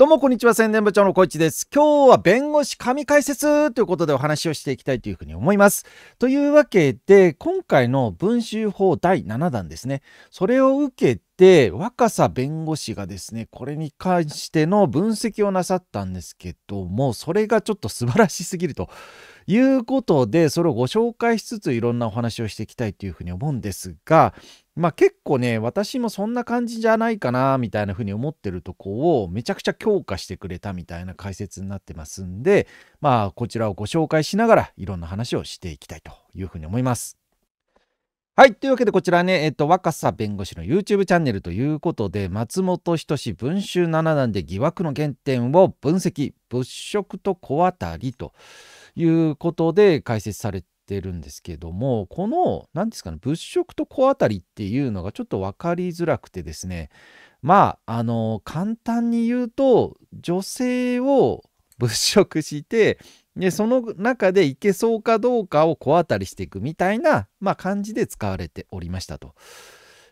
どうもこんにちは宣伝部長の小市です今日は弁護士神解説ということでお話をしていきたいというふうに思いますというわけで今回の文集法第7弾ですねそれを受けて若狭弁護士がですねこれに関しての分析をなさったんですけどもそれがちょっと素晴らしすぎるということでそれをご紹介しつついろんなお話をしていきたいというふうに思うんですが、まあ、結構ね私もそんな感じじゃないかなみたいなふうに思ってるとこをめちゃくちゃ強化してくれたみたいな解説になってますんで、まあ、こちらをご紹介しながらいろんな話をしていきたいというふうに思います。はい。というわけで、こちらね、えっと、若狭弁護士の YouTube チャンネルということで、松本人志文集7段で疑惑の原点を分析、物色と小当たりということで解説されてるんですけどもこの何ですかね物色と小当たりっていうのがちょっと分かりづらくてですねまああの簡単に言うと女性を物色してでその中でいけそうかどうかを小当たりしていくみたいな、まあ、感じで使われておりましたと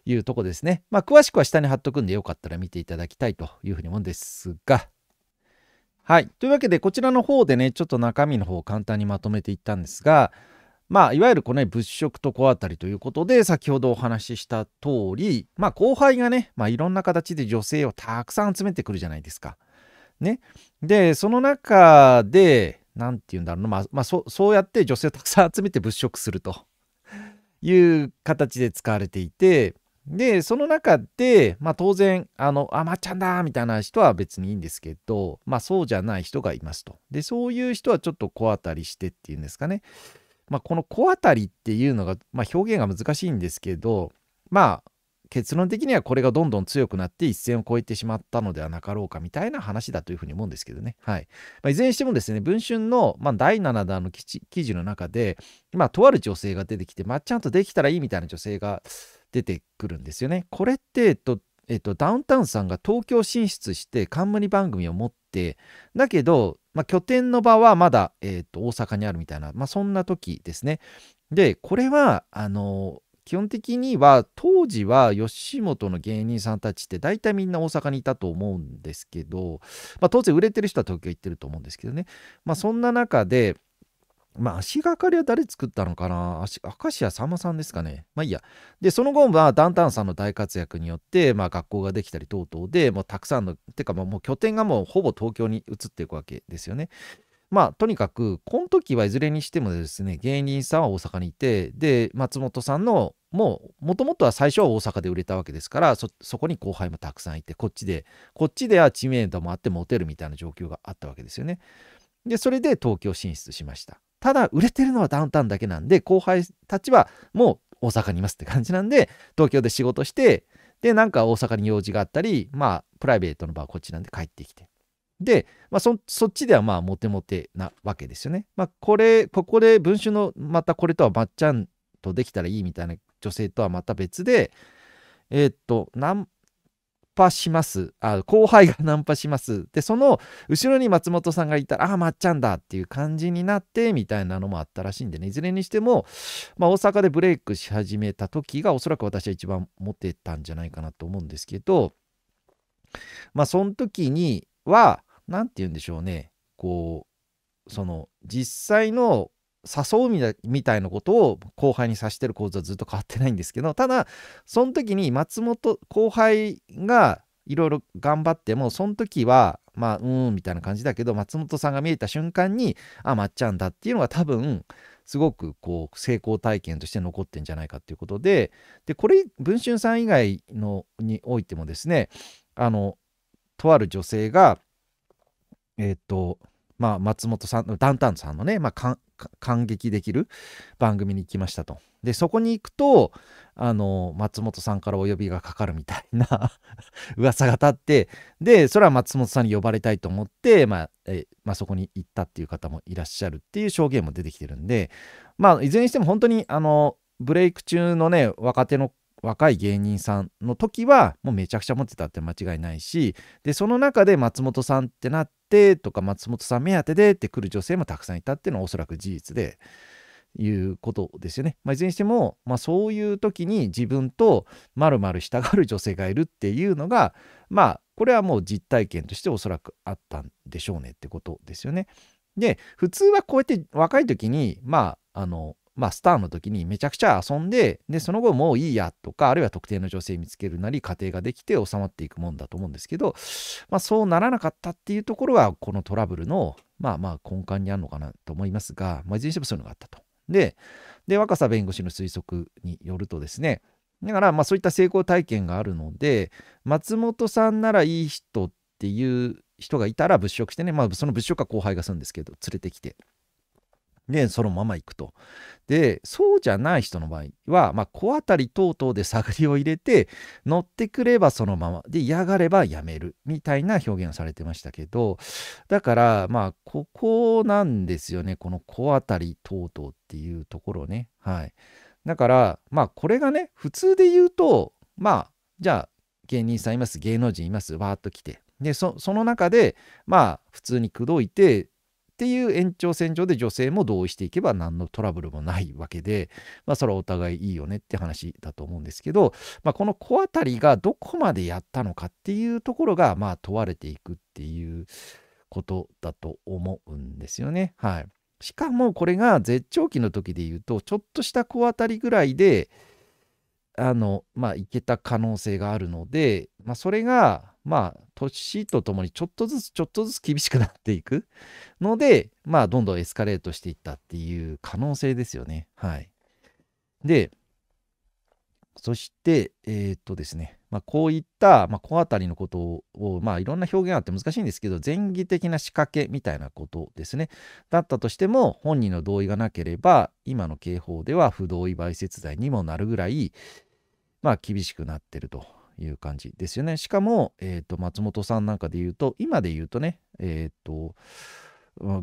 いうとこですね。まあ、詳しくは下に貼っとくんでよかったら見ていただきたいというふうに思うんですがはい。というわけで、こちらの方でね、ちょっと中身の方を簡単にまとめていったんですが、まあ、いわゆるこの、ね、物色と小当たりということで、先ほどお話しした通り、まあ、後輩がね、まあ、いろんな形で女性をたくさん集めてくるじゃないですか。ね。で、その中で、何て言うんだろうな、まあ、まあ、そうやって女性をたくさん集めて物色するという形で使われていて、で、その中で、まあ当然、あの、あ、まっちゃんだみたいな人は別にいいんですけど、まあそうじゃない人がいますと。で、そういう人はちょっと小当たりしてっていうんですかね。まあこの小当たりっていうのが、まあ表現が難しいんですけど、まあ結論的にはこれがどんどん強くなって一線を越えてしまったのではなかろうかみたいな話だというふうに思うんですけどね。はい。まあ、いずれにしてもですね、文春の、まあ、第7弾の記事の中で、まあ、とある女性が出てきて、まっちゃんとできたらいいみたいな女性が、出てくるんですよね。これって、えっとえっと、ダウンタウンさんが東京進出して冠番組を持ってだけど、まあ、拠点の場はまだ、えっと、大阪にあるみたいな、まあ、そんな時ですね。でこれはあの基本的には当時は吉本の芸人さんたちって大体みんな大阪にいたと思うんですけど、まあ、当然売れてる人は東京行ってると思うんですけどね、まあ、そんな中でまあ、足がかりは誰作ったのかな足明石家さんまさんですかね。まあいいや。で、その後、まあ、ダウンタウンさんの大活躍によって、まあ、学校ができたり等々で、もうたくさんの、てか、もう拠点がもうほぼ東京に移っていくわけですよね。まあ、とにかく、この時はいずれにしてもですね、芸人さんは大阪にいて、で、松本さんの、もう、もともとは最初は大阪で売れたわけですから、そ、そこに後輩もたくさんいて、こっちで、こっちでは知名度もあってモテるみたいな状況があったわけですよね。で、それで東京進出しました。ただ売れてるのはダウンタウンだけなんで、後輩たちはもう大阪にいますって感じなんで、東京で仕事して、で、なんか大阪に用事があったり、まあ、プライベートの場はこっちなんで帰ってきて。で、まあそ、そっちではまあ、モテモテなわけですよね。まあ、これ、ここで文春の、またこれとはまっちゃんとできたらいいみたいな女性とはまた別で、えー、っと、なんパしますあ後輩がナンパしますでその後ろに松本さんがいたらああまっちゃんだっていう感じになってみたいなのもあったらしいんでねいずれにしても、まあ、大阪でブレイクし始めた時がおそらく私は一番モテたんじゃないかなと思うんですけどまあその時には何て言うんでしょうねこうその実際の誘うみたいなことを後輩にさしてる構図はずっと変わってないんですけどただその時に松本後輩がいろいろ頑張ってもその時はまあうーんみたいな感じだけど松本さんが見えた瞬間にあまっちゃんだっていうのが多分すごくこう成功体験として残ってんじゃないかっていうことででこれ文春さん以外のにおいてもですねあのとある女性がえっ、ー、とまあ松本さんダウンタウンさんのね、まあ、感激できる番組に行きましたと。でそこに行くとあの松本さんからお呼びがかかるみたいな 噂が立ってでそれは松本さんに呼ばれたいと思って、まあえまあ、そこに行ったっていう方もいらっしゃるっていう証言も出てきてるんで、まあ、いずれにしても本当にあのブレイク中のね若手の若い芸人さんの時はもうめちゃくちゃ持ってたって間違いないしでその中で松本さんってなってとか松本さん目当てでって来る女性もたくさんいたっていうのはおそらく事実でいうことですよね。まあ、いずれにしても、まあ、そういう時に自分とまるまる従う女性がいるっていうのがまあこれはもう実体験としておそらくあったんでしょうねってことですよね。で普通はこうやって若い時にまああのまあ、スターの時にめちゃくちゃ遊んで、で、その後もういいやとか、あるいは特定の女性見つけるなり、家庭ができて収まっていくもんだと思うんですけど、まあ、そうならなかったっていうところが、このトラブルの、まあまあ、根幹にあるのかなと思いますが、まあ、いずれにしてもそういうのがあったと。で、で、若狭弁護士の推測によるとですね、だから、まあ、そういった成功体験があるので、松本さんならいい人っていう人がいたら物色してね、まあ、その物色は後輩がするんですけど、連れてきて。で、そのまま行くと。で、そうじゃない人の場合は、まあ、小当たり等々で探りを入れて、乗ってくればそのまま、で、嫌がればやめる、みたいな表現をされてましたけど、だから、まあ、ここなんですよね、この小当たり等々っていうところね。はい。だから、まあ、これがね、普通で言うと、まあ、じゃあ、芸人さんいます、芸能人います、わーっと来て。で、その中で、まあ、普通に口説いて、っていう延長線上で女性も同意していけば何のトラブルもないわけで、まあ、それはお互いいいよねって話だと思うんですけど、まあ、この子あたりがどこまでやったのかっていうところが、まあ、問われていくっていうことだと思うんですよね。はい。しかもこれが絶頂期の時で言うと、ちょっとした子あたりぐらいで、あの、まあ、いけた可能性があるので、まあ、それが、まあ、年とともにちょっとずつちょっとずつ厳しくなっていくので、まあ、どんどんエスカレートしていったっていう可能性ですよね。はい。で、そして、えー、っとですね、まあ、こういった、まあ、この辺りのことを、まあ、いろんな表現あって難しいんですけど、前義的な仕掛けみたいなことですね。だったとしても、本人の同意がなければ、今の刑法では不同意賠償罪にもなるぐらい、まあ、厳しくなってるという感じですよね。しかも、えーと、松本さんなんかで言うと今で言うとね、えっ、ー、と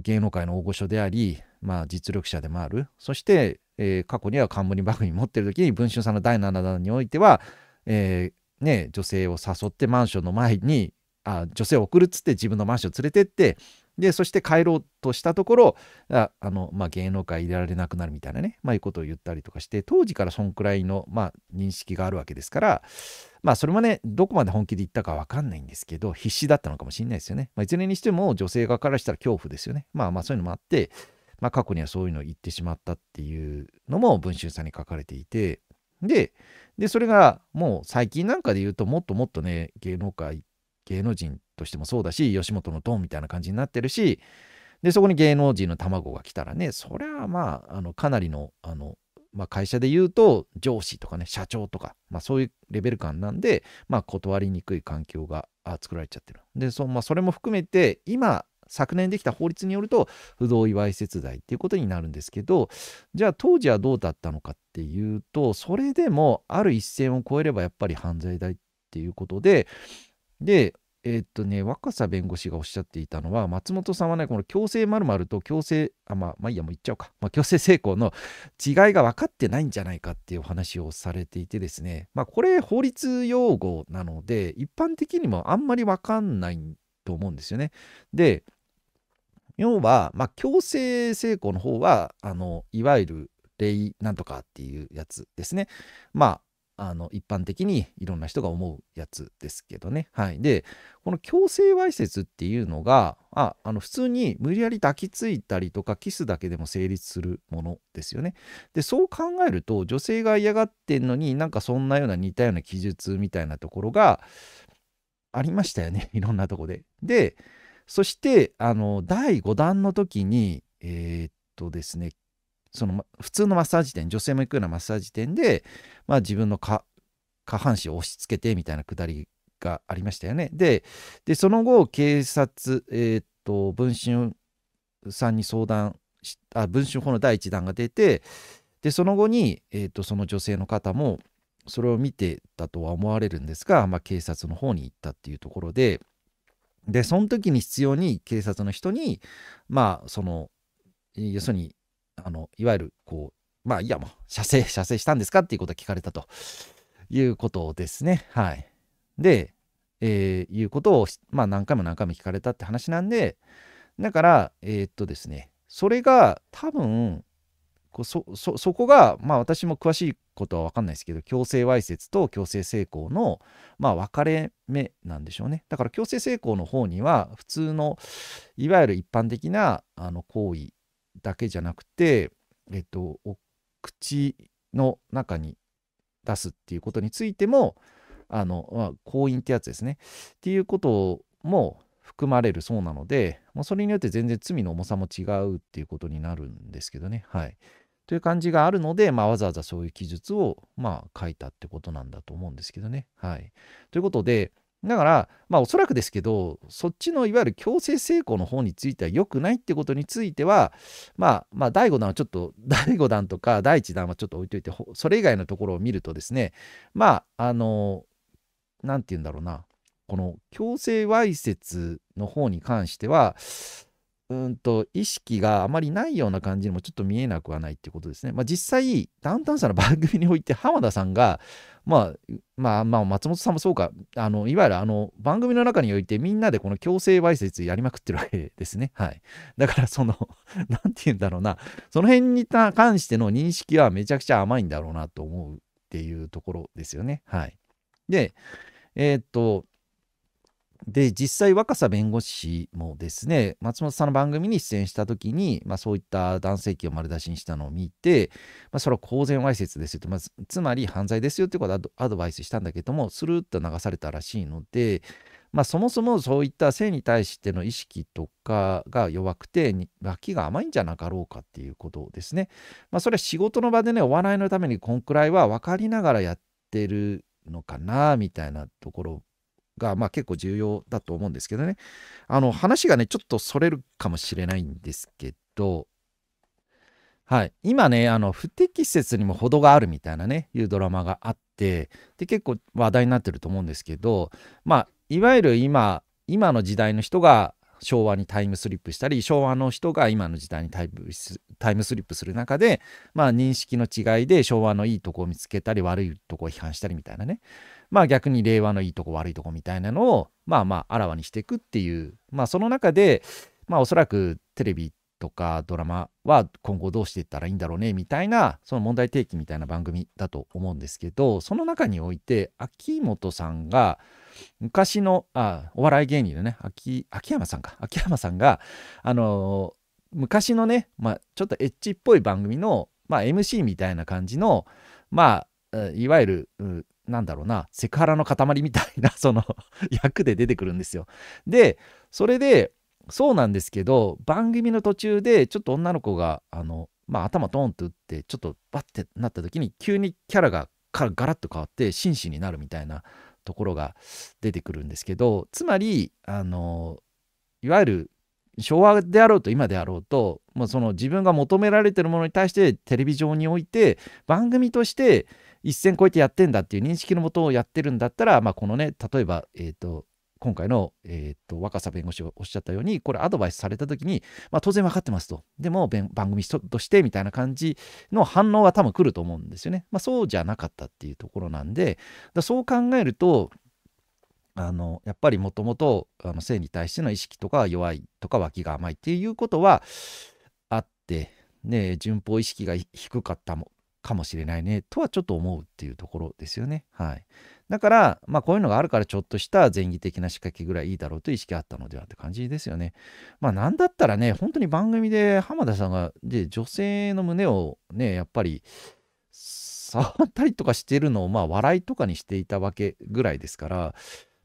芸能界の大御所であり、まあ、実力者でもあるそして、えー、過去には冠番組持ってる時に文春さんの第7弾においては、えーね、女性を誘ってマンションの前にあ女性を送るっつって自分のマンション連れてってでそして帰ろうとしたところああの、まあ、芸能界入れられなくなるみたいなね、まあ、いうことを言ったりとかして当時からそんくらいの、まあ、認識があるわけですからまあそれもねどこまで本気で言ったか分かんないんですけど必死だったのかもしれないですよね、まあ、いずれにしても女性側からしたら恐怖ですよねまあまあそういうのもあって、まあ、過去にはそういうのを言ってしまったっていうのも文春さんに書かれていてででそれがもう最近なんかで言うともっともっとね芸能界芸能人としてもそうだし吉本のトーンみたいな感じになってるしでそこに芸能人の卵が来たらねそれはまああのかなりのあの、まあ、会社で言うと上司とかね社長とか、まあ、そういうレベル感なんで、まあ、断りにくい環境が作られちゃってるでそ,、まあ、それも含めて今昨年できた法律によると不同意わいせつ罪っていうことになるんですけどじゃあ当時はどうだったのかっていうとそれでもある一線を越えればやっぱり犯罪罪っていうことでで、えー、っとね、若狭弁護士がおっしゃっていたのは、松本さんはね、この強制まると強制、あ、まあ、まあいいや、もう言っちゃおうか、まあ、強制性交の違いが分かってないんじゃないかっていうお話をされていてですね、まあ、これ、法律用語なので、一般的にもあんまり分かんないと思うんですよね。で、要は、まあ、強制性交の方は、あのいわゆるレイなんとかっていうやつですね。まあ、あの一般的にいろんな人が思うやつですけどね。はい、でこの強制わいせつっていうのがああの普通に無理やり抱きついたりとかキスだけでも成立するものですよね。でそう考えると女性が嫌がってんのになんかそんなような似たような記述みたいなところがありましたよね いろんなとこで。でそしてあの第5弾の時にえー、っとですねその普通のマッサージ店女性も行くようなマッサージ店で、まあ、自分の下半身を押し付けてみたいなくだりがありましたよね。でその後警察、えー、っと文春さんに相談あ文春法の第1弾が出てでその後に、えー、っとその女性の方もそれを見てたとは思われるんですが、まあ、警察の方に行ったっていうところで。でその時に必要に警察の人にまあその要するにあの、いわゆる、こう、まあ、いや、もう、射精、射精したんですかっていうことは聞かれたということですね。はい。で、えー、いうことを、まあ、何回も何回も聞かれたって話なんで、だから、えー、っとですね、それが多分、こうそそそこが、まあ、私も詳しいことは分かんないですけど強制わいせつと強制性交の、まあ、分かれ目なんでしょうねだから強制性交の方には普通のいわゆる一般的なあの行為だけじゃなくて、えっと、お口の中に出すっていうことについても、あの、まあ、行員ってやつですね。っていうことも含まれるそうなので、もうそれによって全然罪の重さも違うっていうことになるんですけどね。はい。という感じがあるので、まあ、わざわざそういう記述を、まあ、書いたってことなんだと思うんですけどね。はい。ということで、だから、まあ、おそらくですけど、そっちのいわゆる強制性交の方については良くないってことについては、まあ、まあ、第5弾はちょっと、第5弾とか第1弾はちょっと置いといて、それ以外のところを見るとですね、まあ、あの、なんて言うんだろうな、この強制わいせつの方に関しては、うんと意識があまりないような感じにもちょっと見えなくはないってことですね。まあ、実際ダウンタウンさんの番組において浜田さんが、まあ、まあまあ松本さんもそうかあのいわゆるあの番組の中においてみんなでこの強制わいせつやりまくってるわけですね。はい、だからその なんて言うんだろうなその辺に関しての認識はめちゃくちゃ甘いんだろうなと思うっていうところですよね。はい、でえー、っとで、実際若狭弁護士もですね、松本さんの番組に出演した時に、まあ、そういった男性器を丸出しにしたのを見て、まあ、それは公然わいせつですよと、まあ、つまり犯罪ですよってことをアドバイスしたんだけども、スルッと流されたらしいので、まあ、そもそもそういった性に対しての意識とかが弱くて、脇が甘いんじゃなかろうかっていうことですね。まあ、それは仕事の場でね、お笑いのためにこんくらいは分かりながらやってるのかな、みたいなところが、まあ、結構重要だと思うんですけどねあの話がねちょっとそれるかもしれないんですけどはい、今ねあの不適切にも程があるみたいなねいうドラマがあってで結構話題になってると思うんですけど、まあ、いわゆる今今の時代の人が昭和にタイムスリップしたり昭和の人が今の時代にタイムスリップする中で、まあ、認識の違いで昭和のいいとこを見つけたり悪いとこを批判したりみたいなねまあ逆に令和のいいとこ悪いとこみたいなのをまあまああらわにしていくっていうまあその中でまあおそらくテレビとかドラマは今後どうしていったらいいんだろうねみたいなその問題提起みたいな番組だと思うんですけどその中において秋元さんが昔のあお笑い芸人のね秋秋山さんか秋山さんがあのー、昔のね、まあ、ちょっとエッチっぽい番組の、まあ、MC みたいな感じのまあいわゆるなんだろうな、セクハラの塊みたいな、その役で出てくるんですよ。で、それで、そうなんですけど、番組の途中で、ちょっと女の子が、あの、まあ、頭トーンと打って、ちょっとバッてなった時に、急にキャラがガラッと変わって、真摯になるみたいなところが出てくるんですけど、つまり、あの、いわゆる昭和であろうと今であろうと、まあ、その自分が求められてるものに対してテレビ上において番組として一線越えてやってんだっていう認識のもとをやってるんだったら、まあ、このね例えば、えーと、今回の、えーと、若狭弁護士がおっしゃったようにこれアドバイスされた時に、まあ、当然分かってますとでも番組としてみたいな感じの反応は多分来ると思うんですよね、まあ、そうじゃなかったっていうところなんでだそう考えるとあのやっぱりもともと性に対しての意識とか弱いとか脇が甘いっていうことはあってね、順法意識が低かったもかもしれないねとはちょっと思うっていうところですよね。はい、だから、まあ、こういうのがあるからちょっとした前義的な仕掛けぐらいいいだろうという意識があったのではって感じですよね。まあなんだったらね本当に番組で浜田さんがで女性の胸をねやっぱり触ったりとかしてるのをまあ笑いとかにしていたわけぐらいですから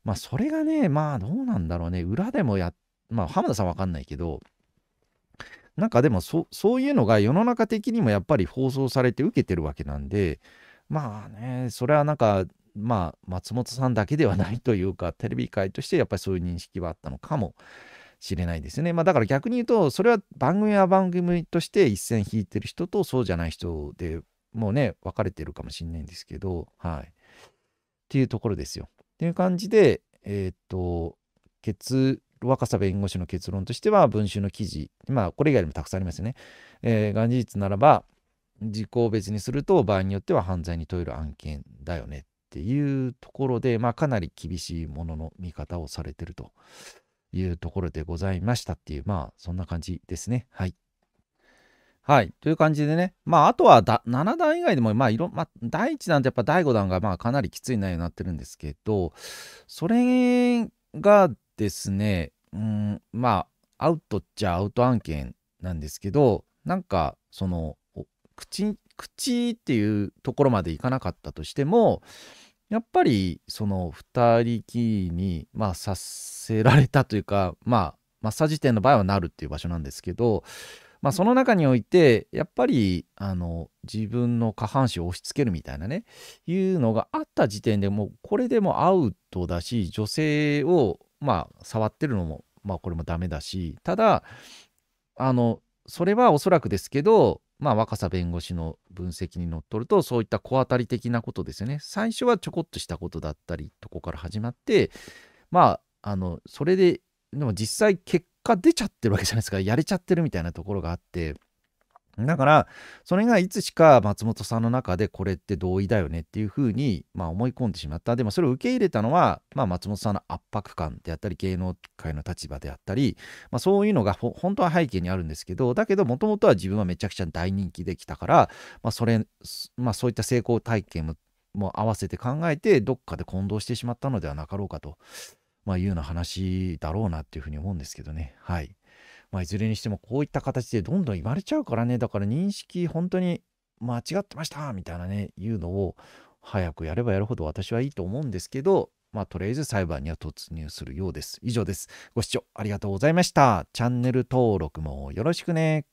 まあそれがねまあどうなんだろうね裏でもやまあ浜田さんわかんないけどなんかでもそそういうのが世の中的にもやっぱり放送されて受けてるわけなんでまあねそれはなんかまあ松本さんだけではないというかテレビ界としてやっぱりそういう認識はあったのかもしれないですね。まあ、だから逆に言うとそれは番組は番組として一線引いてる人とそうじゃない人でもうね分かれてるかもしれないんですけどはい。っていうところですよ。っていう感じでえー、っと結若狭弁護士の結論としては、文集の記事、まあ、これ以外にもたくさんありますよね。えー、が事実ならば、時効別にすると、場合によっては犯罪に問える案件だよねっていうところで、まあ、かなり厳しいものの見方をされてるというところでございましたっていう、まあ、そんな感じですね。はい。はい。という感じでね。まあ、あとはだ7段以外でも、まあ、いろ、まあ、第1段とやっぱ第5段が、まあ、かなりきつい内容になってるんですけど、それがですねうんまあアウトっちゃアウト案件なんですけどなんかその口口っていうところまでいかなかったとしてもやっぱりその2人きりにまあさせられたというかまあマッサージ店の場合はなるっていう場所なんですけど、まあ、その中においてやっぱりあの自分の下半身を押し付けるみたいなねいうのがあった時点でもうこれでもアウトだし女性をまあ、触ってるのも、まあ、これもダメだし、ただ、あの、それはおそらくですけど、まあ、若狭弁護士の分析にのっとると、そういった小当たり的なことですよね。最初はちょこっとしたことだったりとこから始まって、まあ、あの、それで、でも実際結果出ちゃってるわけじゃないですか、やれちゃってるみたいなところがあって、だから、それがいつしか松本さんの中でこれって同意だよねっていうふうに、まあ、思い込んでしまった。でもそれを受け入れたのは、まあ、松本さんの圧迫感であったり、芸能界の立場であったり、まあ、そういうのが本当は背景にあるんですけど、だけどもともとは自分はめちゃくちゃ大人気できたから、まあ、それ、まあ、そういった成功体験もも合わせて考えて、どっかで混同してしまったのではなかろうかと、まあ、いうような話だろうなっていうふうに思うんですけどね。はい。まあ、いずれにしてもこういった形でどんどん言われちゃうからね、だから認識本当に間違ってましたみたいなね、言うのを早くやればやるほど私はいいと思うんですけど、まあ、とりあえず裁判には突入するようです。以上です。ご視聴ありがとうございました。チャンネル登録もよろしくね。